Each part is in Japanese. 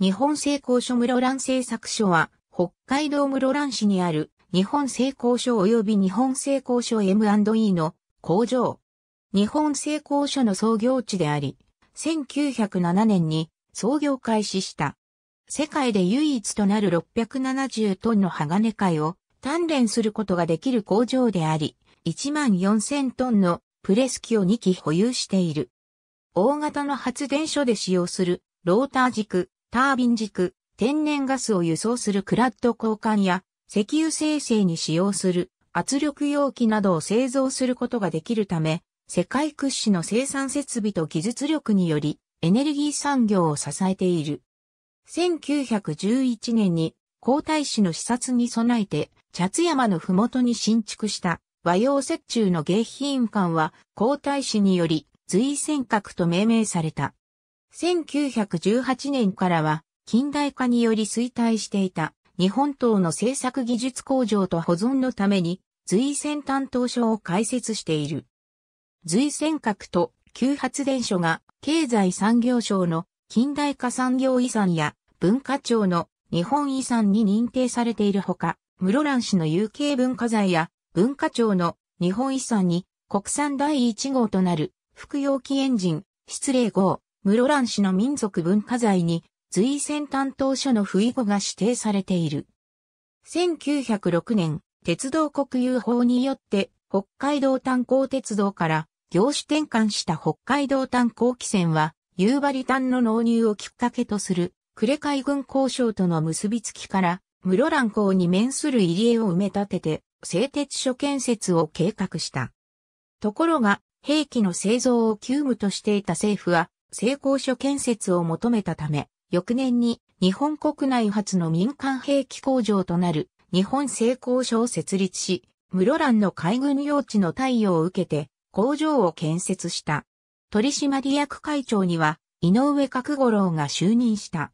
日本製鋼所室蘭製作所は、北海道室蘭市にある日本製鋼所及び日本製鋼所 M&E の工場。日本製鋼所の創業地であり、1907年に創業開始した。世界で唯一となる670トンの鋼塊を鍛錬することができる工場であり、14000トンのプレス機を2機保有している。大型の発電所で使用するローター軸、タービン軸、天然ガスを輸送するクラッド交換や、石油生成に使用する圧力容器などを製造することができるため、世界屈指の生産設備と技術力により、エネルギー産業を支えている。1911年に皇太子の視察に備えて、茶津山のふもとに新築した和洋折衷の迎賓館は皇太子により随戦閣と命名された。1918年からは近代化により衰退していた日本島の製作技術工場と保存のために随戦担当所を開設している。随戦閣と旧発電所が経済産業省の近代化産業遺産や文化庁の日本遺産に認定されているほか、室蘭市の有形文化財や文化庁の日本遺産に国産第1号となる服用機エンジン、失礼号、室蘭市の民族文化財に随戦担当所の不意語が指定されている。1906年、鉄道国有法によって北海道炭鉱鉄道から業種転換した北海道炭鉱汽船は夕張炭の納入をきっかけとする呉海軍交渉との結びつきから室蘭港に面する入江を埋め立てて製鉄所建設を計画した。ところが、兵器の製造を急務としていた政府は、成功所建設を求めたため、翌年に日本国内初の民間兵器工場となる日本成功所を設立し、室蘭の海軍用地の対応を受けて工場を建設した。取締役会長には井上角五郎が就任した。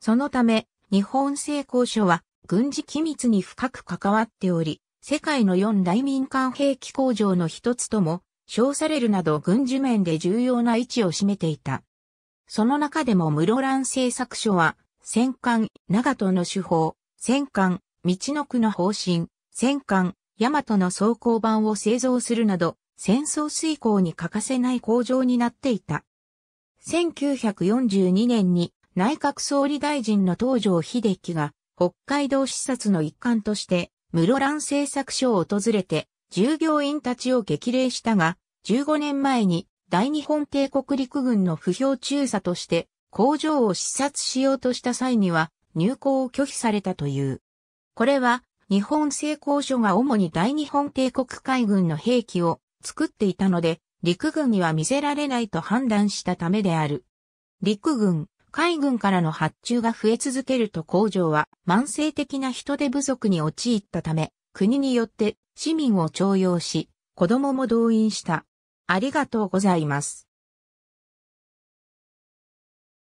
そのため、日本成功所は軍事機密に深く関わっており、世界の四大民間兵器工場の一つとも称されるなど軍事面で重要な位置を占めていた。その中でも室蘭製作所は、戦艦、長門の手法、戦艦、道の区の方針、戦艦、大和の装甲版を製造するなど、戦争遂行に欠かせない工場になっていた。1942年に内閣総理大臣の東条秀樹が北海道視察の一環として室蘭製作所を訪れて従業員たちを激励したが、15年前に大日本帝国陸軍の不評中佐として工場を視察しようとした際には入港を拒否されたという。これは日本製工所が主に大日本帝国海軍の兵器を作っていたので陸軍には見せられないと判断したためである。陸軍、海軍からの発注が増え続けると工場は慢性的な人手不足に陥ったため国によって市民を徴用し、子供も動員した。ありがとうございます。